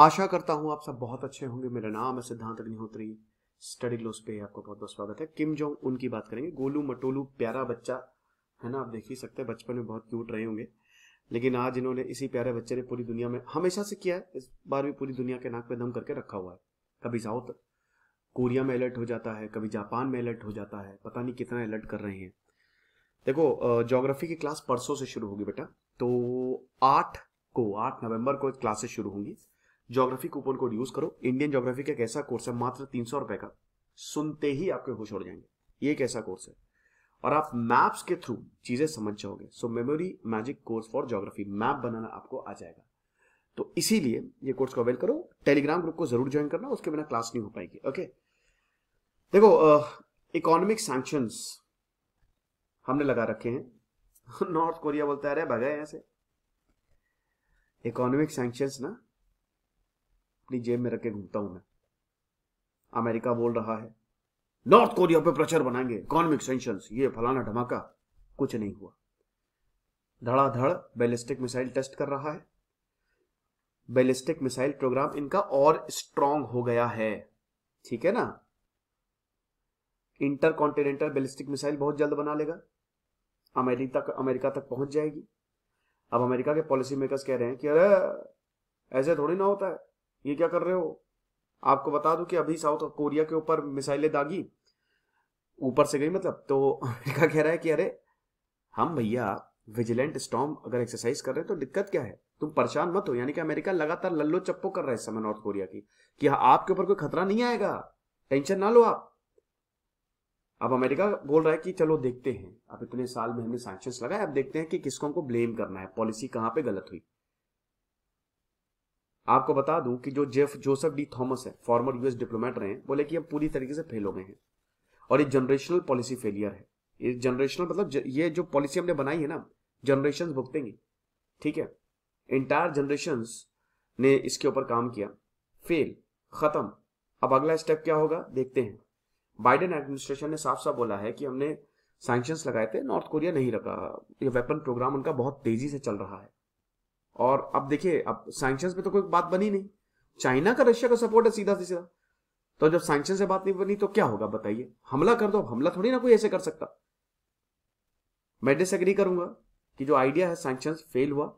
आशा करता हूं आप सब बहुत अच्छे होंगे मेरा नाम है सिद्धांत अग्निहोत्री स्टडी लोस पे आपका बहुत बहुत स्वागत है किम जोंग उनकी बात करेंगे गोलू मटोलू प्यारा बच्चा है ना आप देख ही सकते हैं बचपन में बहुत क्यूट रहे होंगे लेकिन आज इन्होंने इसी प्यारे बच्चे ने पूरी दुनिया में हमेशा से किया है इस बार भी पूरी दुनिया के नाक पे दम करके रखा हुआ है कभी साउथ कोरिया में अलर्ट हो जाता है कभी जापान में अलर्ट हो जाता है पता नहीं कितना अलर्ट कर रहे हैं देखो जोग्राफी की क्लास परसों से शुरू होगी बेटा तो आठ को आठ नवंबर को क्लासेस शुरू होंगी ज्योग्राफी कूपन कोड यूज करो इंडियन ज्योग्राफी का कैसा कोर्स है मात्र तीन सौ रुपए का सुनते ही आपके होश उड़ जाएंगे ये कैसा कोर्स है और आप मैप्स के थ्रू चीजें समझ जाओगे so memory magic course for geography map बनाना आपको आ जाएगा तो इसीलिए ये कोर्स को अवेल करो टेलीग्राम ग्रुप को जरूर ज्वाइन करना उसके बिना क्लास नहीं हो पाएगी ओके देखो इकोनॉमिक सैंक्शंस हमने लगा रखे हैं नॉर्थ कोरिया बोलता है अरे भगा ऐसे इकोनॉमिक सैंक्शंस ना अपनी जेब में रखे घूमता हूं मैं अमेरिका बोल रहा है नॉर्थ कोरिया पे प्रेशर बनाएंगे इकोनॉमिक सेंशन ये फलाना धमाका कुछ नहीं हुआ धड़ाधड़ बैलिस्टिक मिसाइल टेस्ट कर रहा है बैलिस्टिक मिसाइल प्रोग्राम इनका और स्ट्रांग हो गया है ठीक है ना इंटर कॉन्टिनेंटल बैलिस्टिक मिसाइल बहुत जल्द बना लेगा अमेरिका तक अमेरिका तक पहुंच जाएगी अब अमेरिका के पॉलिसी मेकर्स कह रहे हैं कि अरे ऐसे थोड़ी ना होता है ये क्या कर रहे हो आपको बता दूं कि अभी साउथ कोरिया के ऊपर मिसाइलें दागी ऊपर से गई मतलब तो अमेरिका कह रहा है कि अरे हम भैया विजिलेंट स्टॉम अगर एक्सरसाइज कर रहे हैं तो दिक्कत क्या है तुम परेशान मत हो यानी कि अमेरिका लगातार लल्लो चप्पो कर रहा है इस समय नॉर्थ कोरिया की कि हाँ, आपके ऊपर कोई खतरा नहीं आएगा टेंशन ना लो आप अब अमेरिका बोल रहा है कि चलो देखते हैं अब इतने साल में हमने सैंक्शन लगाए अब देखते हैं कि किसको हमको ब्लेम करना है पॉलिसी कहाँ पे गलत हुई आपको बता दूं कि जो जेफ जोसेफ डी थॉमस है फॉर्मर यूएस डिप्लोमेट रहे हैं बोले कि हम पूरी तरीके से फेल हो गए हैं और ये जनरेशनल पॉलिसी फेलियर है ये जनरेशनल मतलब ये जो पॉलिसी हमने बनाई है ना जनरेशन भुगतेंगे ठीक है इंटायर जनरेशन ने इसके ऊपर काम किया फेल खत्म अब अगला स्टेप क्या होगा देखते हैं बाइडेन एडमिनिस्ट्रेशन ने साफ साफ बोला है कि हमने सैंक्शंस लगाए थे नॉर्थ कोरिया नहीं रखा ये वेपन प्रोग्राम उनका बहुत तेजी से चल रहा है और अब देखिए अब सैंक्शन पे तो कोई बात बनी नहीं चाइना का रशिया का सपोर्ट है सीधा सीधा तो जब सैंक्शन से बात नहीं बनी तो क्या होगा बताइए हमला कर दो हमला थोड़ी ना कोई ऐसे कर सकता मैं डिसएग्री करूंगा कि जो आइडिया है सैंक्शन फेल हुआ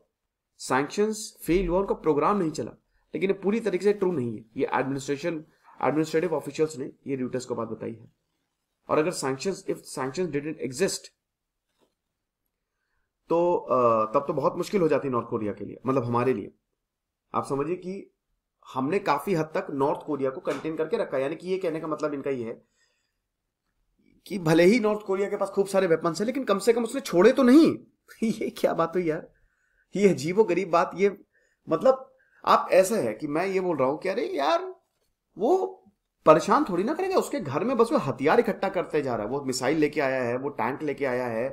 सैंक्शन फेल हुआ उनका प्रोग्राम नहीं चला लेकिन ये पूरी तरीके से ट्रू नहीं है ये एडमिनिस्ट्रेशन एडमिनिस्ट्रेटिव ऑफिशियल्स ने ये र्यूटर्स को बात बताई है और अगर sanction if sanction didn't exist तो तब तो बहुत मुश्किल हो जाती नॉर्थ कोरिया के लिए मतलब हमारे लिए आप समझिए कि हमने काफी हद तक नॉर्थ कोरिया को कंटेन करके रखा यानी कि ये कहने का मतलब इनका ये है कि भले ही नॉर्थ कोरिया के पास खूब सारे वेपन है लेकिन कम से कम उसने छोड़े तो नहीं ये क्या बात हुई यार ये अजीबो गरीब बात ये मतलब आप ऐसा है कि मैं ये बोल रहा हूं कि अरे यार वो परेशान थोड़ी ना करेगा उसके घर में बस वो हथियार इकट्ठा करते जा रहा है वो मिसाइल लेके आया है वो टैंक लेके आया है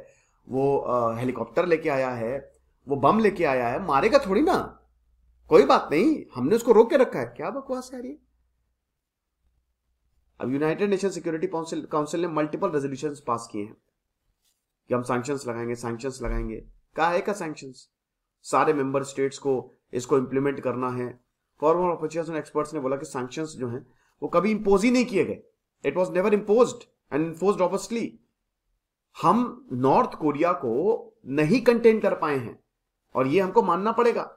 वो हेलीकॉप्टर लेके आया है वो बम लेके आया है मारेगा थोड़ी ना कोई बात नहीं हमने उसको रोक के रखा है क्या बकवास है ये अब यूनाइटेड नेशन सिक्योरिटी काउंसिल ने मल्टीपल रेजोल्यूशन पास किए हैं कि हम सैंक्शन लगाएंगे सैंक्शन लगाएंगे का है का सैंक्शन सारे मेंबर स्टेट्स को इसको इंप्लीमेंट करना है फॉर्मर ऑफिशियल्स एक्सपर्ट्स ने बोला कि सैंक्शन जो है वो कभी इम्पोज ही नहीं किए गए it was never impose and enforced obviously हम नॉर्थ कोरिया को नहीं कंटेन कर पाए हैं और ये हमको मानना पड़ेगा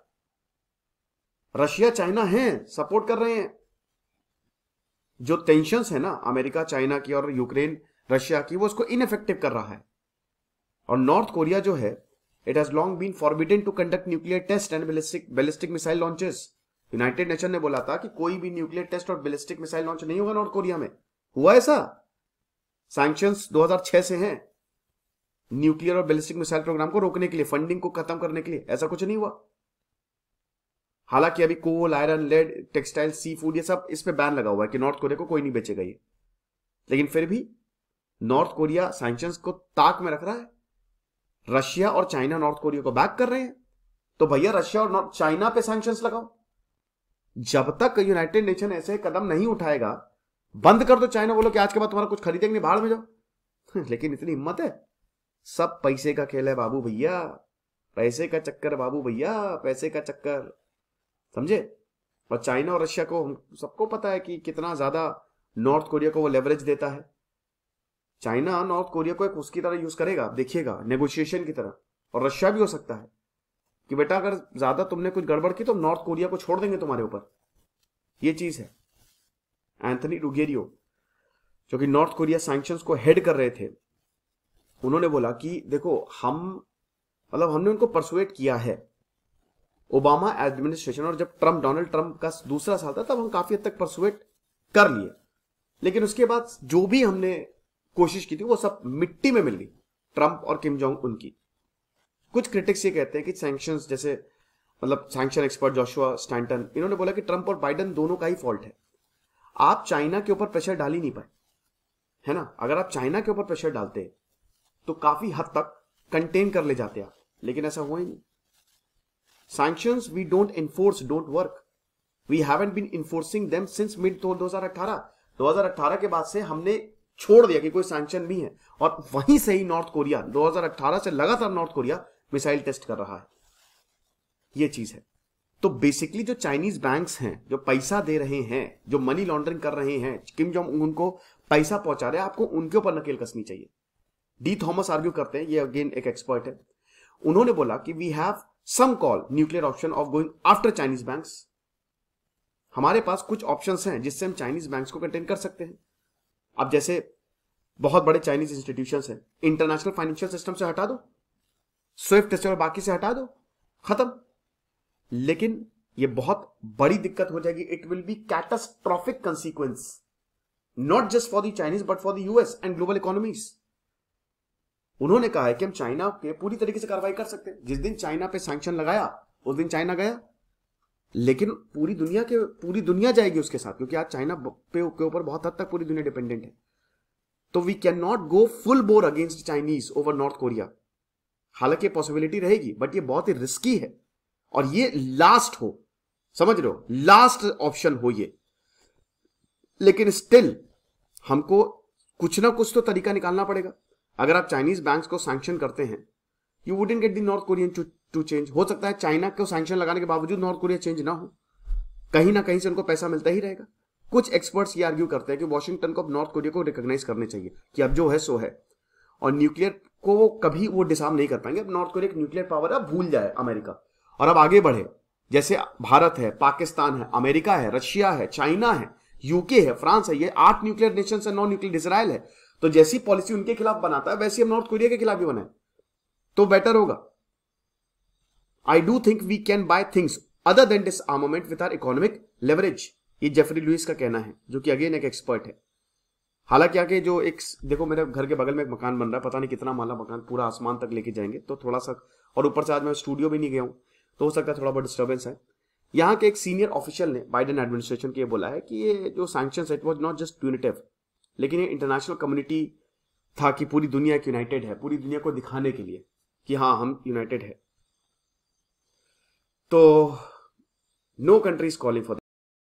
रशिया चाइना है सपोर्ट कर रहे हैं जो टेंशन है ना अमेरिका चाइना की और यूक्रेन रशिया की वो उसको इनफेक्टिव कर रहा है और नॉर्थ कोरिया जो है it has long been forbidden to conduct nuclear test and ballistic missile launches United Nation ने बोला था कि कोई भी न्यूक्लियर टेस्ट और बैलिस्टिक मिसाइल लॉन्च नहीं होगा नॉर्थ कोरिया में हुआ ऐसा सैंक्शन 2006 से हैं न्यूक्लियर और बैलिस्टिक मिसाइल प्रोग्राम को रोकने के लिए फंडिंग को खत्म करने के लिए ऐसा कुछ नहीं हुआ हालांकि अभी coal iron lead textile seafood ये सब इस पर बैन लगा हुआ है कि नॉर्थ कोरिया को कोई नहीं बेचेगा ये लेकिन फिर भी नॉर्थ कोरिया सैंक्शन को ताक में रख रहा है रशिया और चाइना नॉर्थ कोरिया को बैक कर रहे हैं तो भैया रशिया और चाइना पे सैंक्शन लगाओ जब तक यूनाइटेड नेशन ऐसे कदम नहीं उठाएगा बंद कर दो चाइना बोलो कि आज के बाद तुम्हारा कुछ खरीदेंगे बाहर में जाओ लेकिन इतनी हिम्मत है सब पैसे का खेल है बाबू भैया पैसे का चक्कर बाबू भैया पैसे का चक्कर समझे और चाइना और रशिया को हम सबको पता है कि कितना ज्यादा नॉर्थ कोरिया को वो लेवरेज देता है चाइना नॉर्थ कोरिया को एक उसकी तरह यूज करेगा देखिएगा नेगोशिएशन की तरह और रशिया भी हो सकता है कि बेटा अगर ज्यादा तुमने कुछ गड़बड़ की तो नॉर्थ कोरिया को छोड़ देंगे तुम्हारे ऊपर ये चीज है एंथनी रुगेरियो जो कि नॉर्थ कोरिया सैंक्शन को हेड कर रहे थे उन्होंने बोला कि देखो हम मतलब हमने उनको परसुएट किया है ओबामा एडमिनिस्ट्रेशन और जब ट्रम्प डोनाल्ड ट्रंप का दूसरा साल था तब हम काफी हद तक परसुएट कर लिए लेकिन उसके बाद जो भी हमने कोशिश की थी वो सब मिट्टी में मिल गई ट्रंप और किम जोंग उनकी कुछ क्रिटिक्स ये कहते हैं कि सैंक्शन जैसे मतलब सैंक्शन एक्सपर्ट जोशुआ स्टैंटन इन्होंने बोला कि ट्रंप और बाइडन दोनों का ही फॉल्ट है आप चाइना के ऊपर प्रेशर डाल ही नहीं पाए है ना अगर आप चाइना के ऊपर प्रेशर डालते तो काफी हद तक कंटेन कर ले जाते आप लेकिन ऐसा हुआ ही नहीं don't work we haven't been enforcing them since mid दो हजार since दो हजार 2018 के बाद से हमने छोड़ दिया कि कोई सैंक्शन भी है और वहीं से ही नॉर्थ कोरिया 2018 से लगातार नॉर्थ कोरिया मिसाइल टेस्ट कर रहा है ये चीज है तो बेसिकली जो चाइनीज बैंक्स हैं जो पैसा दे रहे हैं जो मनी लॉन्ड्रिंग कर रहे हैं किम जोंग उनको पैसा पहुंचा रहे हैं आपको उनके ऊपर नकेल कसनी चाहिए डी थॉमस आर्ग्यू करते हैं ये अगेन एक एक्सपर्ट है उन्होंने बोला कि we have some call nuclear option of going after Chinese bank हमारे पास कुछ ऑप्शंस हैं जिससे हम चाइनीज बैंक्स को कंटेन कर सकते हैं अब जैसे बहुत बड़े चाइनीज इंस्टीट्यूशन हैं इंटरनेशनल फाइनेंशियल सिस्टम से हटा दो स्विफ्ट और बाकी से हटा दो खत्म लेकिन ये बहुत बड़ी दिक्कत हो जाएगी it will be catastrophic consequence not just for the Chinese but for the US and global economies उन्होंने कहा है कि हम चाइना पे पूरी तरीके से कार्रवाई कर सकते हैं जिस दिन चाइना पे सैंक्शन लगाया उस दिन चाइना गया लेकिन पूरी दुनिया के पूरी दुनिया जाएगी उसके साथ क्योंकि आज चाइना पे के ऊपर बहुत हद तक पूरी दुनिया डिपेंडेंट है तो we can not go full bore against Chinese over North Korea हालांकि पॉसिबिलिटी रहेगी बट ये बहुत ही रिस्की है और ये लास्ट हो समझ रहे हो लास्ट ऑप्शन हो ये लेकिन स्टिल हमको कुछ ना कुछ तो तरीका निकालना पड़ेगा अगर आप चाइनीज बैंक को सैंक्शन करते हैं you wouldn't get the North Korean to change हो सकता है चाइना को सैंक्शन लगाने के बावजूद नॉर्थ कोरिया चेंज ना हो कहीं ना कहीं से उनको पैसा मिलता ही रहेगा कुछ एक्सपर्ट्स ये आर्ग्यू करते हैं कि वॉशिंगटन को अब नॉर्थ कोरिया को रिकॉग्नाइज करने चाहिए कि अब जो है सो है और न्यूक्लियर को वो कभी वो डिसार्म नहीं कर पाएंगे अब नॉर्थ कोरिया एक न्यूक्लियर पावर है भूल जाए अमेरिका और अब आगे बढ़े जैसे भारत है पाकिस्तान है अमेरिका है रशिया है चाइना है यूके है फ्रांस है ये आठ न्यूक्लियर नेशन है नॉन न्यूक्लियर इसराइल है तो जैसी पॉलिसी उनके खिलाफ बनाता है वैसी हम नॉर्थ कोरिया के खिलाफ भी बनाए तो बेटर होगा I do think we can buy things other than this armament with our economic leverage ये जेफरी लुइस का कहना है जो कि अगेन एक एक्सपर्ट है हालांकि आगे जो एक देखो मेरे घर के बगल में एक मकान बन रहा है पता नहीं कितना माला मकान पूरा आसमान तक लेके जाएंगे तो थोड़ा सा और ऊपर से आज मैं स्टूडियो भी नहीं गया हूँ तो हो सकता है थोड़ा बहुत डिस्टर्बेंस है यहाँ के एक सीनियर ऑफिशियल ने बाइडन एडमिनिस्ट्रेशन के बोला है कि ये जो sanction it was not just punitive लेकिन ये इंटरनेशनल कम्युनिटी था कि पूरी दुनिया यूनाइटेड है पूरी दुनिया को दिखाने के लिए कि हाँ हम यूनाइटेड है तो नो कंट्रीज कॉलिंग फॉर